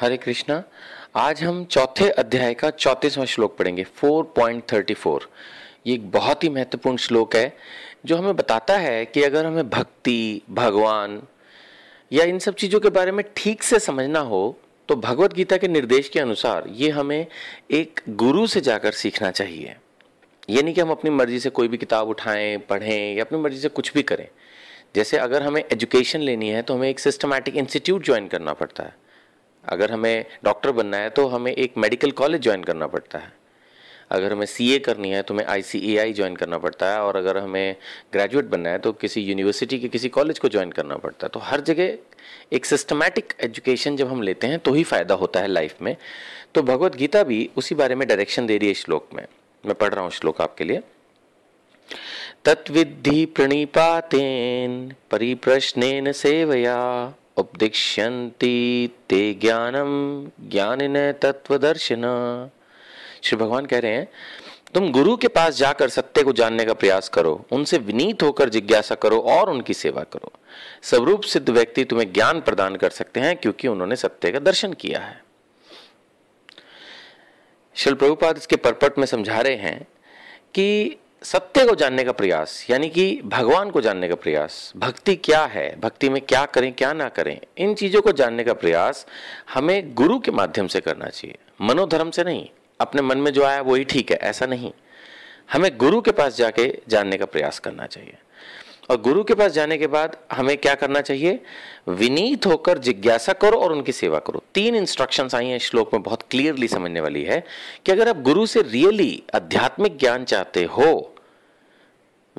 हरे कृष्णा आज हम चौथे अध्याय का चौंतीसवां श्लोक पढ़ेंगे 4.34 ये एक बहुत ही महत्वपूर्ण श्लोक है जो हमें बताता है कि अगर हमें भक्ति भगवान या इन सब चीज़ों के बारे में ठीक से समझना हो तो भगवत गीता के निर्देश के अनुसार ये हमें एक गुरु से जाकर सीखना चाहिए ये नहीं कि हम अपनी मर्जी से कोई भी किताब उठाएं पढ़ें या अपनी मर्जी से कुछ भी करें जैसे अगर हमें एजुकेशन लेनी है तो हमें एक सिस्टमैटिक इंस्टीट्यूट ज्वाइन करना पड़ता है अगर हमें डॉक्टर बनना है तो हमें एक मेडिकल कॉलेज ज्वाइन करना पड़ता है अगर हमें सीए करनी है तो हमें आईसीएआई ज्वाइन करना पड़ता है और अगर हमें ग्रेजुएट बनना है तो किसी यूनिवर्सिटी के किसी कॉलेज को ज्वाइन करना पड़ता है तो हर जगह एक सिस्टमैटिक एजुकेशन जब हम लेते हैं तो ही फ़ायदा होता है लाइफ में तो भगवत गीता भी उसी बारे में डायरेक्शन दे रही है श्लोक में मैं पढ़ रहा हूँ श्लोक आपके लिए तत्विद्धि प्रणिपातेन परिप्रश्नेन सेवया ते ज्ञानम ज्ञान तत्वदर्शन श्री भगवान कह रहे हैं तुम गुरु के पास जाकर सत्य को जानने का प्रयास करो उनसे विनीत होकर जिज्ञासा करो और उनकी सेवा करो स्वरूप सिद्ध व्यक्ति तुम्हें ज्ञान प्रदान कर सकते हैं क्योंकि उन्होंने सत्य का दर्शन किया है शिल प्रभुपाद इसके परपट में समझा रहे हैं कि सत्य को जानने का प्रयास यानी कि भगवान को जानने का प्रयास भक्ति क्या है भक्ति में क्या करें क्या ना करें इन चीज़ों को जानने का प्रयास हमें गुरु के माध्यम से करना चाहिए मनोधर्म से नहीं अपने मन में जो आया वही ठीक है ऐसा नहीं हमें गुरु के पास जाके जानने का प्रयास करना चाहिए और गुरु के पास जाने के बाद हमें क्या करना चाहिए विनीत होकर जिज्ञासा करो और उनकी सेवा करो तीन इंस्ट्रक्शन आई हैं श्लोक में बहुत क्लियरली समझने वाली है कि अगर आप गुरु से रियली आध्यात्मिक ज्ञान चाहते हो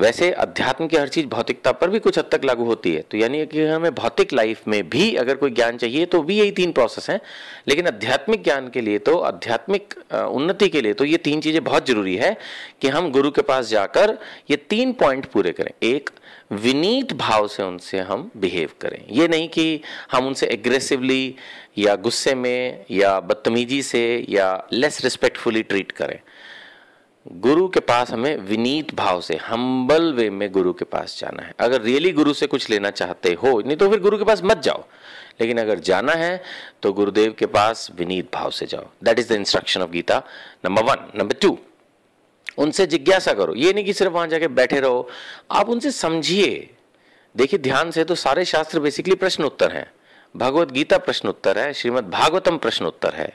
वैसे अध्यात्म की हर चीज़ भौतिकता पर भी कुछ हद तक लागू होती है तो यानी कि हमें भौतिक लाइफ में भी अगर कोई ज्ञान चाहिए तो भी यही तीन प्रोसेस हैं लेकिन आध्यात्मिक ज्ञान के लिए तो आध्यात्मिक उन्नति के लिए तो ये तीन चीज़ें बहुत ज़रूरी है कि हम गुरु के पास जाकर ये तीन पॉइंट पूरे करें एक विनीत भाव से उनसे हम बिहेव करें ये नहीं कि हम उनसे एग्रेसिवली या गुस्से में या बदतमीजी से या लेस रिस्पेक्टफुली ट्रीट करें गुरु के पास हमें विनीत भाव से हम्बल वे में गुरु के पास जाना है अगर रियली गुरु से कुछ लेना चाहते हो नहीं तो फिर गुरु के पास मत जाओ लेकिन अगर जाना है तो गुरुदेव के पास विनीत भाव से जाओ that is the instruction of Gita number one number two उनसे जिज्ञासा करो ये नहीं कि सिर्फ वहां जाके बैठे रहो आप उनसे समझिए देखिए ध्यान से तो सारे शास्त्र बेसिकली प्रश्न उत्तर हैं भगवत गीता प्रश्न उत्तर है श्रीमद भागवतम प्रश्न उत्तर है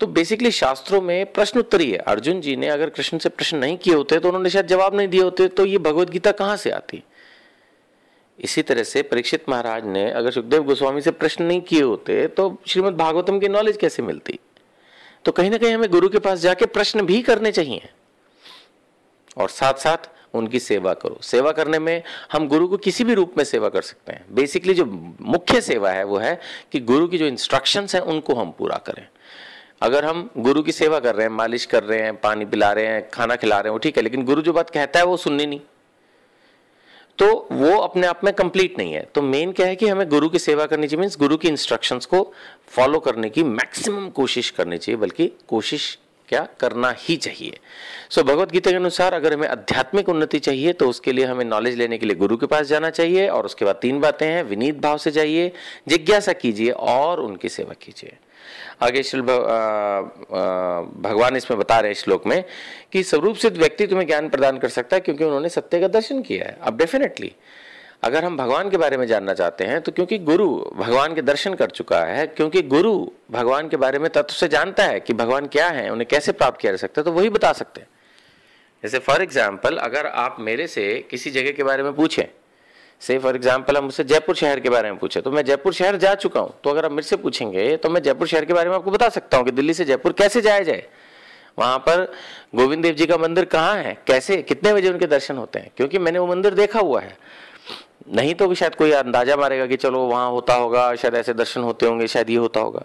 तो बेसिकली शास्त्रों में प्रश्न उत्तरी है अर्जुन जी ने अगर कृष्ण से प्रश्न नहीं किए होते तो उन्होंने शायद जवाब नहीं दिए होते तो ये भगवत गीता कहां से आती इसी तरह से परीक्षित महाराज ने अगर सुखदेव गोस्वामी से प्रश्न नहीं किए होते तो श्रीमद भागवतम की नॉलेज कैसे मिलती तो कहीं ना कहीं हमें गुरु के पास जाके प्रश्न भी करने चाहिए और साथ साथ उनकी सेवा करो सेवा करने में हम गुरु को किसी भी रूप में सेवा कर सकते हैं बेसिकली जो मुख्य सेवा है वो है कि गुरु की जो इंस्ट्रक्शंस हैं उनको हम पूरा करें अगर हम गुरु की सेवा कर रहे हैं मालिश कर रहे हैं पानी पिला रहे हैं खाना खिला रहे हैं ठीक है लेकिन गुरु जो बात कहता है वो सुननी नहीं तो वो अपने आप में कंप्लीट नहीं है तो मेन क्या है कि हमें गुरु की सेवा करनी चाहिए मीन्स गुरु की इंस्ट्रक्शंस को फॉलो करने की मैक्सिमम कोशिश करनी चाहिए बल्कि कोशिश क्या करना ही चाहिए सो so, भगवत गीता के अनुसार अगर हमें आध्यात्मिक उन्नति चाहिए तो उसके लिए हमें नॉलेज लेने के लिए गुरु के पास जाना चाहिए और उसके बाद तीन बातें हैं विनीत भाव से जाइए जिज्ञासा कीजिए और उनकी सेवा कीजिए आगे श्री भगवान इसमें बता रहे हैं श्लोक में कि स्वरूप सिद्ध व्यक्ति तुम्हें ज्ञान प्रदान कर सकता है क्योंकि उन्होंने सत्य का दर्शन किया है अब डेफिनेटली अगर हम भगवान के बारे में जानना चाहते हैं तो क्योंकि गुरु भगवान के दर्शन कर चुका है क्योंकि गुरु भगवान के बारे में तत्व से जानता है कि भगवान क्या है उन्हें कैसे प्राप्त किया जा सकता है तो वही बता सकते हैं जैसे फॉर एग्जाम्पल अगर आप मेरे से किसी जगह के बारे में पूछें से फॉर एग्जाम्पल आप मुझसे जयपुर शहर के बारे में पूछे तो मैं जयपुर शहर जा चुका हूँ तो अगर आप मेरे से पूछेंगे तो मैं जयपुर शहर के बारे में आपको बता सकता हूँ कि दिल्ली से जयपुर कैसे जाया जाए वहाँ पर गोविंद देव जी का मंदिर कहाँ है कैसे कितने बजे उनके दर्शन होते हैं क्योंकि मैंने वो मंदिर देखा हुआ है नहीं तो भी शायद कोई अंदाजा मारेगा कि चलो वहाँ होता होगा शायद ऐसे दर्शन होते होंगे शायद ये होता होगा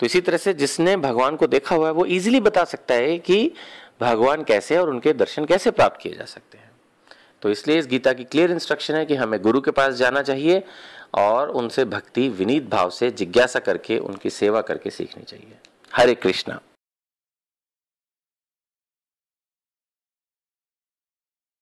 तो इसी तरह से जिसने भगवान को देखा हुआ है वो इजीली बता सकता है कि भगवान कैसे और उनके दर्शन कैसे प्राप्त किए जा सकते हैं तो इसलिए इस गीता की क्लियर इंस्ट्रक्शन है कि हमें गुरु के पास जाना चाहिए और उनसे भक्ति विनीत भाव से जिज्ञासा करके उनकी सेवा करके सीखनी चाहिए हरे कृष्णा